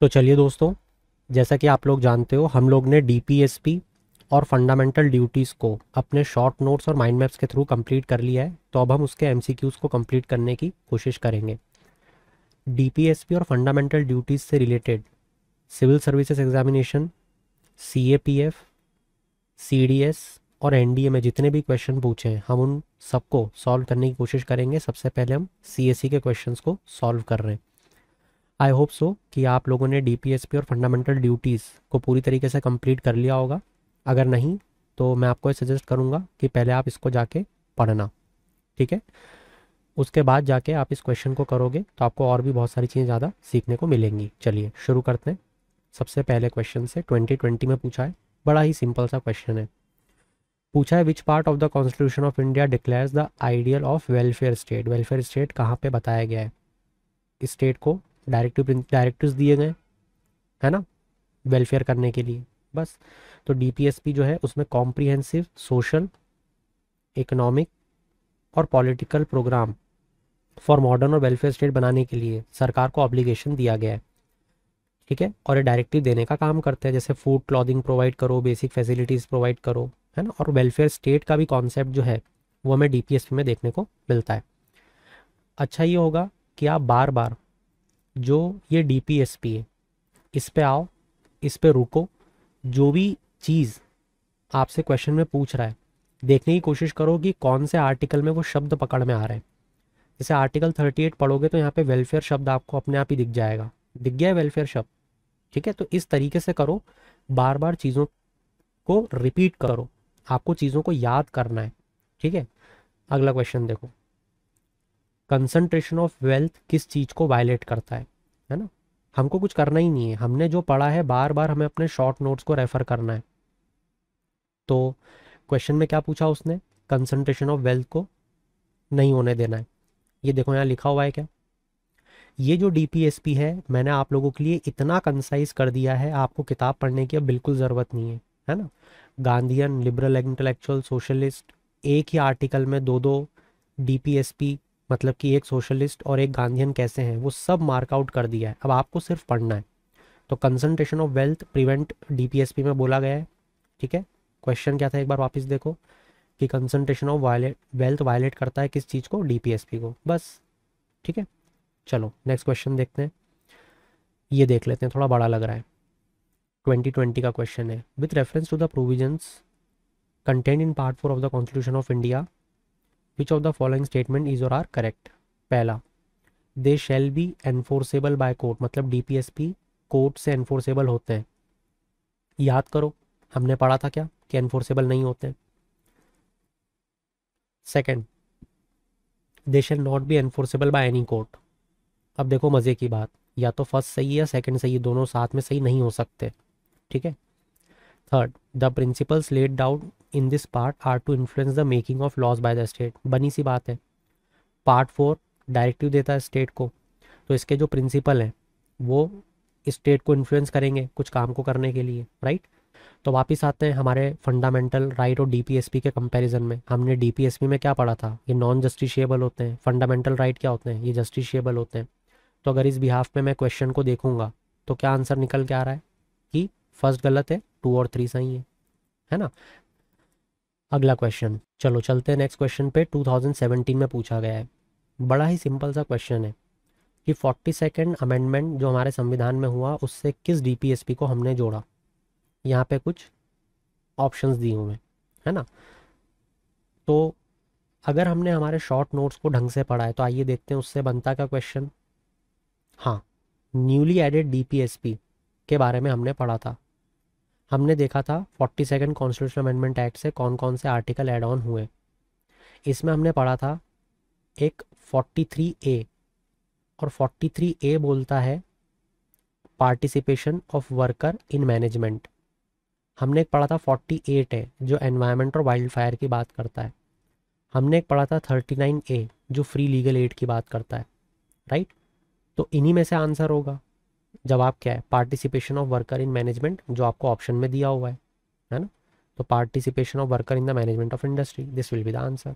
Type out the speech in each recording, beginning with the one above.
तो चलिए दोस्तों जैसा कि आप लोग जानते हो हम लोग ने डी और फंडामेंटल ड्यूटीज़ को अपने शॉर्ट नोट्स और माइंड मैप्स के थ्रू कंप्लीट कर लिया है तो अब हम उसके एम को कंप्लीट करने की कोशिश करेंगे डी और फंडामेंटल ड्यूटीज़ से related civil services examination C A P F C D S और एन डी ए में जितने भी क्वेश्चन पूछे हैं हम उन सबको सॉल्व करने की कोशिश करेंगे सबसे पहले हम सी एस सी के क्वेश्चन को सॉल्व कर रहे हैं आई होप सो कि आप लोगों ने डी और फंडामेंटल ड्यूटीज़ को पूरी तरीके से कंप्लीट कर लिया होगा अगर नहीं तो मैं आपको सजेस्ट करूँगा कि पहले आप इसको जाके पढ़ना ठीक है उसके बाद जाके आप इस क्वेश्चन को करोगे तो आपको और भी बहुत सारी चीज़ें ज़्यादा सीखने को मिलेंगी चलिए शुरू करते हैं सबसे पहले क्वेश्चन से 2020 में पूछा है बड़ा ही सिंपल सा क्वेश्चन है पूछा है which part of the constitution of India declares the ideal of welfare state welfare state कहाँ पे बताया गया है स्टेट को डायरेक्टिव डायरेक्टिव दिए गए है ना वेलफेयर करने के लिए बस तो डीपीएसपी जो है उसमें कॉम्प्रिहेंसिव सोशल इकोनॉमिक और पॉलिटिकल प्रोग्राम फॉर मॉडर्न और वेलफेयर स्टेट बनाने के लिए सरकार को ऑब्लिगेशन दिया गया है ठीक है और ये डायरेक्टिव देने का काम करते हैं जैसे फूड क्लॉदिंग प्रोवाइड करो बेसिक फैसिलिटीज़ प्रोवाइड करो है ना और वेलफेयर स्टेट का भी कॉन्सेप्ट जो है वो हमें डीपीएसपी में देखने को मिलता है अच्छा ये होगा कि आप बार बार जो ये डी पी एस पी है इस पर आओ इस पर रुको जो भी चीज़ आपसे क्वेश्चन में पूछ रहा है देखने की कोशिश करो कि कौन से आर्टिकल में वो शब्द पकड़ में आ रहे हैं जैसे आर्टिकल 38 पढ़ोगे तो यहाँ पे वेलफेयर शब्द आपको अपने आप ही दिख जाएगा दिख गया है वेलफेयर शब्द ठीक है तो इस तरीके से करो बार बार चीज़ों को रिपीट करो आपको चीज़ों को याद करना है ठीक है अगला क्वेश्चन देखो कंसंट्रेशन ऑफ वेल्थ किस चीज़ को वायलेट करता है है ना हमको कुछ करना ही नहीं है हमने जो पढ़ा है बार बार हमें अपने शॉर्ट नोट्स को रेफर करना है तो क्वेश्चन में क्या पूछा उसने कंसंट्रेशन ऑफ वेल्थ को नहीं होने देना है ये देखो यहाँ लिखा हुआ है क्या ये जो डी है मैंने आप लोगों के लिए इतना कंसाइज कर दिया है आपको किताब पढ़ने की अब बिल्कुल ज़रूरत नहीं है है ना गांधीयन लिबरल इंटेलेक्चुअल सोशलिस्ट एक ही आर्टिकल में दो दो डी मतलब कि एक सोशलिस्ट और एक गांधीन कैसे हैं वो सब मार्कआउट कर दिया है अब आपको सिर्फ पढ़ना है तो concentration of wealth prevent DPSP में बोला गया है ठीक है क्वेश्चन क्या था एक बार वापस देखो कि concentration of violate wealth violate करता है किस चीज़ को डी को बस ठीक है चलो नेक्स्ट क्वेश्चन देखते हैं ये देख लेते हैं थोड़ा बड़ा लग रहा है 2020 का क्वेश्चन है with reference to the provisions content in part four of the constitution of India which of the following statement is or are correct पहला they shall be enforceable by court मतलब पी कोर्ट से enforceable होते हैं याद करो हमने पढ़ा था क्या कि एनफोर्सेबल नहीं होते second they shall not be enforceable by any court अब देखो मज़े की बात या तो फर्स्ट सही है या सेकेंड सही है दोनों साथ में सही नहीं हो सकते ठीक है third the principles laid down in this part are to influence the making of laws by the state बनी सी बात है पार्ट फोर डायरेक्टिव देता है स्टेट को तो इसके जो प्रिंसिपल हैं वो स्टेट को इन्फ्लुएंस करेंगे कुछ काम को करने के लिए राइट तो वापस आते हैं हमारे फंडामेंटल राइट और डीपीएसपी के कंपैरिजन में हमने डीपीएसपी में क्या पढ़ा था ये नॉन जस्टिशियबल होते हैं फंडामेंटल राइट क्या होते हैं ये जस्टिशियबल होते हैं तो अगर इस बिहाफ में मैं क्वेश्चन को देखूंगा तो क्या आंसर निकल के आ रहा है कि फर्स्ट गलत है टू और थ्री सही है है ना अगला क्वेश्चन चलो चलते हैं नेक्स्ट क्वेश्चन पे 2017 में पूछा गया है बड़ा ही सिंपल सा क्वेश्चन है कि फोर्टी सेकेंड अमेंडमेंट जो हमारे संविधान में हुआ उससे किस डी को हमने जोड़ा यहाँ पे कुछ ऑप्शंस दिए हुए हैं है ना तो अगर हमने हमारे शॉर्ट नोट्स को ढंग से पढ़ा है तो आइए देखते हैं उससे बनता का क्वेश्चन हाँ न्यूली एडेड डी के बारे में हमने पढ़ा था हमने देखा था forty second constitution amendment act से कौन कौन से आर्टिकल एड ऑन हुए इसमें हमने पढ़ा था एक फोर्टी थ्री ए और फोर्टी थ्री ए बोलता है participation of worker in management हमने एक पढ़ा था फोर्टी एट ए जो एनवायरमेंट और वाइल्ड फायर की बात करता है हमने एक पढ़ा था थर्टी नाइन ए जो फ्री लीगल एड की बात करता है राइट तो इन्हीं में से आंसर होगा जवाब क्या है participation of worker in management जो आपको ऑप्शन में दिया हुआ है है ना तो participation of worker in the management of industry this will be the answer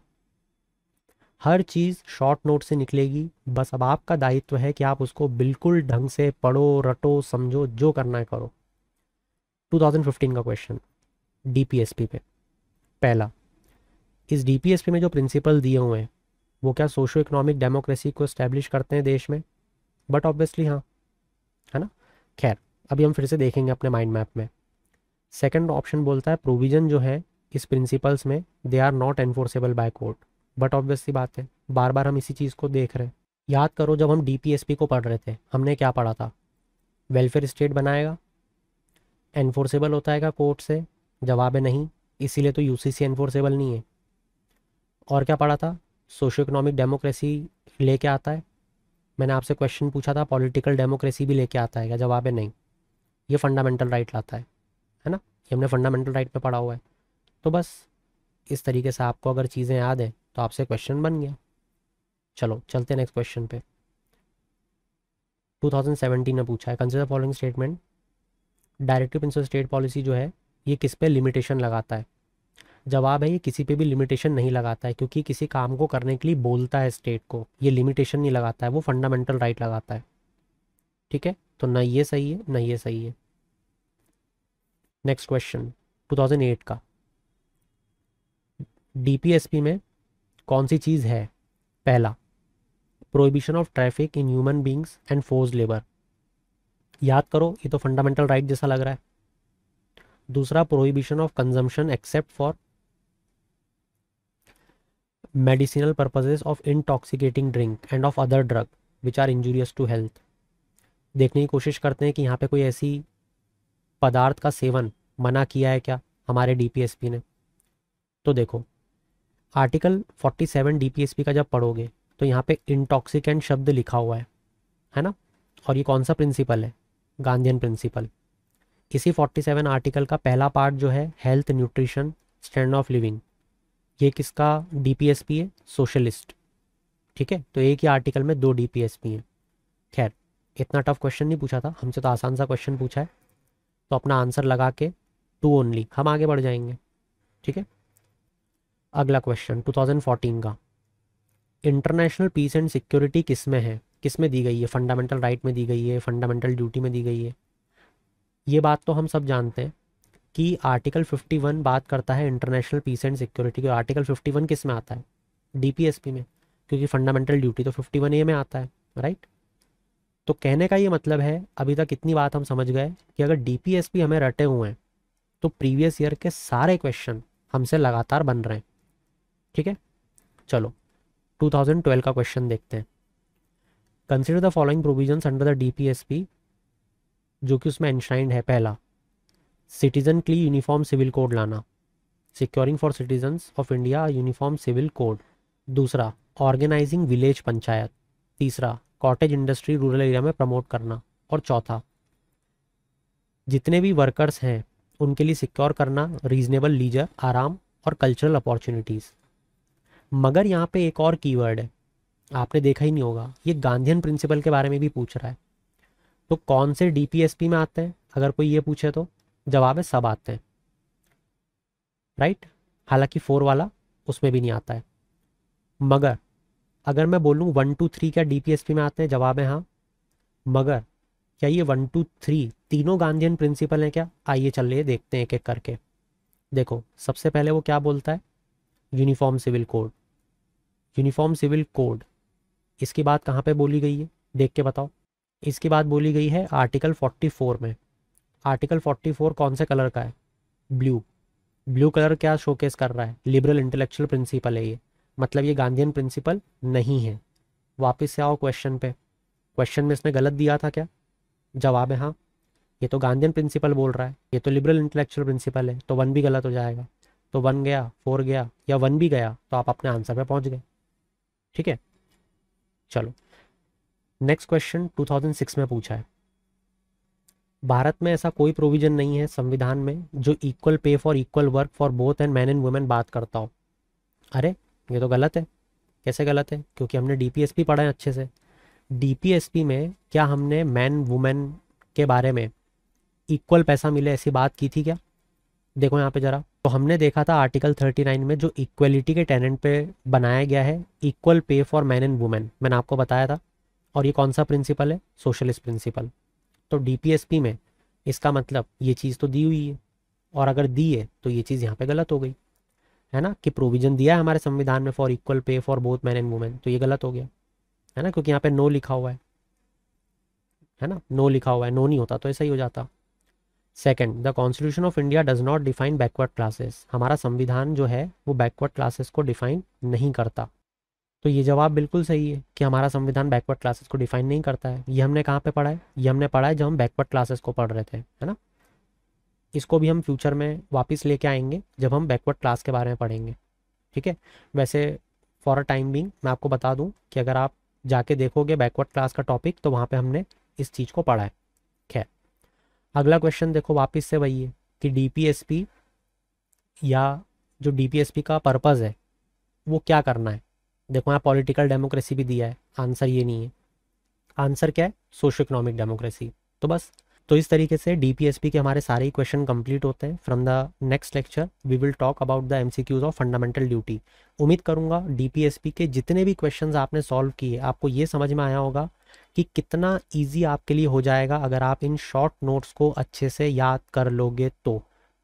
हर चीज़ शॉर्ट नोट से निकलेगी बस अब आपका दायित्व है कि आप उसको बिल्कुल ढंग से पढ़ो रटो समझो जो करना है करो 2015 का क्वेश्चन डीपीएसपी पे पहला इस डीपीएसपी में जो प्रिंसिपल दिए हुए हैं वो क्या सोशो इकोनॉमिक डेमोक्रेसी को स्टैब्लिश करते हैं देश में बट ऑब्वियसली हाँ है ना खैर अभी हम फिर से देखेंगे अपने माइंड मैप में सेकंड ऑप्शन बोलता है प्रोविजन जो है इस प्रिंसिपल्स में they are not enforceable by court but obviously बात है बार बार हम इसी चीज़ को देख रहे हैं याद करो जब हम डीपीएसपी को पढ़ रहे थे हमने क्या पढ़ा था वेलफेयर स्टेट बनाएगा एनफोर्सेबल होता है कोर्ट से जवाब है नहीं इसीलिए तो यूसीसी एनफोर्सेबल नहीं है और क्या पढ़ा था सोशो इकोनॉमिक डेमोक्रेसी लेके आता है मैंने आपसे क्वेश्चन पूछा था पॉलिटिकल डेमोक्रेसी भी लेके आता है क्या जवाब है नहीं ये फंडामेंटल राइट लाता है है ना ये हमने फंडामेंटल राइट में पढ़ा हुआ है तो बस इस तरीके से आपको अगर चीज़ें याद हैं तो आपसे क्वेश्चन बन गया चलो चलते नेक्स्ट क्वेश्चन पे 2017 में पूछा है कंसिडर फॉलोइंग स्टेटमेंट डायरेक्टिव इंसर स्टेट पॉलिसी जो है ये किस पे लिमिटेशन लगाता है जवाब है ये किसी पे भी लिमिटेशन नहीं लगाता है क्योंकि किसी काम को करने के लिए बोलता है स्टेट को ये लिमिटेशन नहीं लगाता है वो फंडामेंटल राइट लगाता है ठीक है तो ना ये सही है न ये सही है नेक्स्ट क्वेश्चन 2008 का डीपीएसपी में कौन सी चीज़ है पहला prohibition of traffic in human beings and force labour याद करो ये तो फंडामेंटल राइट right जैसा लग रहा है दूसरा prohibition of consumption except for medicinal purposes of intoxicating drink and of other drug which are injurious to health देखने की कोशिश करते हैं कि यहाँ पे कोई ऐसी पदार्थ का सेवन मना किया है क्या हमारे डी ने तो देखो आर्टिकल 47 सेवन का जब पढ़ोगे तो यहाँ पे इंटॉक्सिकेंट शब्द लिखा हुआ है है ना और ये कौन सा प्रिंसिपल है गांधियन प्रिंसिपल इसी 47 आर्टिकल का पहला पार्ट जो है health nutrition stand of living ये किसका डीपीएसपी है सोशलिस्ट ठीक है तो एक ही आर्टिकल में दो डीपीएसपी हैं खैर इतना टफ क्वेश्चन नहीं पूछा था हमसे तो आसान सा क्वेश्चन पूछा है तो अपना आंसर लगा के टू ओनली हम आगे बढ़ जाएंगे ठीक है अगला क्वेश्चन 2014 का इंटरनेशनल पीस एंड सिक्योरिटी किस में है किस में दी गई है फंडामेंटल राइट right में दी गई है फंडामेंटल ड्यूटी में दी गई है ये बात तो हम सब जानते हैं कि आर्टिकल 51 बात करता है इंटरनेशनल पीस एंड सिक्योरिटी की आर्टिकल 51 किस में आता है डीपीएसपी में क्योंकि फंडामेंटल ड्यूटी तो 51 ए में आता है राइट तो कहने का ये मतलब है अभी तक इतनी बात हम समझ गए कि अगर डीपीएसपी हमें रटे हुए हैं तो प्रीवियस ईयर के सारे क्वेश्चन हमसे लगातार बन रहे हैं ठीक है चलो 2012 का क्वेश्चन देखते हैं consider the following provisions under the DPSP जो कि उसमें एनशाइंड है पहला सिटीजन के लिए यूनिफॉर्म सिविल कोड लाना securing for citizens of India uniform civil code दूसरा ऑर्गेनाइजिंग विलेज पंचायत तीसरा कॉटेज इंडस्ट्री रूरल एरिया में प्रमोट करना और चौथा जितने भी वर्कर्स हैं उनके लिए सिक्योर करना रीजनेबल लीजर आराम और कल्चरल अपॉर्चुनिटीज़ मगर यहाँ पे एक और कीवर्ड है आपने देखा ही नहीं होगा ये गांधीन प्रिंसिपल के बारे में भी पूछ रहा है तो कौन से डीपीएसपी में आते हैं अगर कोई ये पूछे तो जवाब है सब आते हैं राइट हालांकि फोर वाला उसमें भी नहीं आता है मगर अगर मैं बोलूँ वन टू थ्री क्या डीपीएसपी में आते हैं जवाब है हाँ मगर क्या ये वन टू थ्री तीनों गांधीन प्रिंसिपल हैं क्या आइए चल रही देखते हैं एक एक करके देखो सबसे पहले वो क्या बोलता है uniform civil code uniform civil code इसकी बात कहाँ पे बोली गई है देख के बताओ इसकी बात बोली गई है आर्टिकल 44 में आर्टिकल 44 कौन से कलर का है ब्लू ब्लू कलर क्या शोकेस कर रहा है लिबरल इंटेलेक्चुअल प्रिंसिपल है ये मतलब ये गांधीयन प्रिंसिपल नहीं है वापस से आओ क्वेश्चन पे क्वेश्चन में इसने गलत दिया था क्या जवाब है हाँ ये तो गांधीयन प्रिंसिपल बोल रहा है ये तो लिबरल इंटेलेक्चुअल प्रिंसिपल है तो वन भी गलत हो जाएगा तो वन गया फोर गया या वन भी गया तो आप अपने आंसर पर पहुँच गए ठीक है चलो नेक्स्ट क्वेश्चन 2006 में पूछा है भारत में ऐसा कोई प्रोविजन नहीं है संविधान में जो equal pay for equal work for both and man and women बात करता हो अरे ये तो गलत है कैसे गलत है क्योंकि हमने डीपीएसपी पढ़ा है अच्छे से डीपीएसपी में क्या हमने मैन वुमेन के बारे में इक्वल पैसा मिले ऐसी बात की थी क्या देखो यहाँ पे जरा तो हमने देखा था आर्टिकल 39 में जो इक्वलिटी के टेनेंट पे बनाया गया है equal pay for man and women मैंने आपको बताया था और ये कौन सा प्रिंसिपल है सोशलिस्ट प्रिंसिपल तो डीपीएसपी में इसका मतलब ये चीज़ तो दी हुई है और अगर दी है तो ये चीज़ यहाँ पे गलत हो गई है ना कि प्रोविजन दिया है हमारे संविधान में for equal pay for both man and women तो ये गलत हो गया है ना क्योंकि यहाँ पे नो लिखा हुआ है है ना नो लिखा हुआ है नो नहीं होता तो ऐसा ही हो जाता second the constitution of India does not define backward classes हमारा संविधान जो है वो बैकवर्ड क्लासेस को डिफाइन नहीं करता तो ये जवाब बिल्कुल सही है कि हमारा संविधान बैकवर्ड क्लासेस को डिफाइन नहीं करता है ये हमने कहाँ पे पढ़ा है ये हमने पढ़ा है जब हम बैकवर्ड क्लासेस को पढ़ रहे थे है ना इसको भी हम फ्यूचर में वापस लेके आएंगे जब हम बैकवर्ड क्लास के बारे में पढ़ेंगे ठीक है वैसे फॉर अ टाइम बिंग मैं आपको बता दूँ कि अगर आप जाके देखोगे बैकवर्ड क्लास का टॉपिक तो वहाँ पर हमने इस चीज़ को पढ़ा है खैर अगला क्वेश्चन देखो वापिस से वही है कि डी या जो डी का पर्पज़ है वो क्या करना है देखो यहाँ पॉलिटिकल डेमोक्रेसी भी दिया है आंसर ये नहीं है आंसर क्या है सोशो इकोनॉमिक डेमोक्रेसी तो बस तो इस तरीके से डीपीएसपी के हमारे सारे ही क्वेश्चन कंप्लीट होते हैं from the next lecture we will talk about the MCQs of fundamental duty उम्मीद करूंगा डीपीएसपी के जितने भी क्वेश्चंस आपने सॉल्व किए आपको ये समझ में आया होगा कि कितना इजी आपके लिए हो जाएगा अगर आप इन शॉर्ट नोट्स को अच्छे से याद कर लोगे तो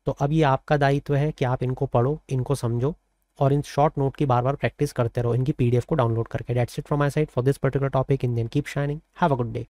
तो अब ये आपका दायित्व है कि आप इनको पढ़ो इनको समझो और इन शॉर्ट नोट की बार बार प्रैक्टिस करते रहो इनकी पीडीएफ को डाउनलोड करके that's it from my side for this particular topic in then keep shining have a good day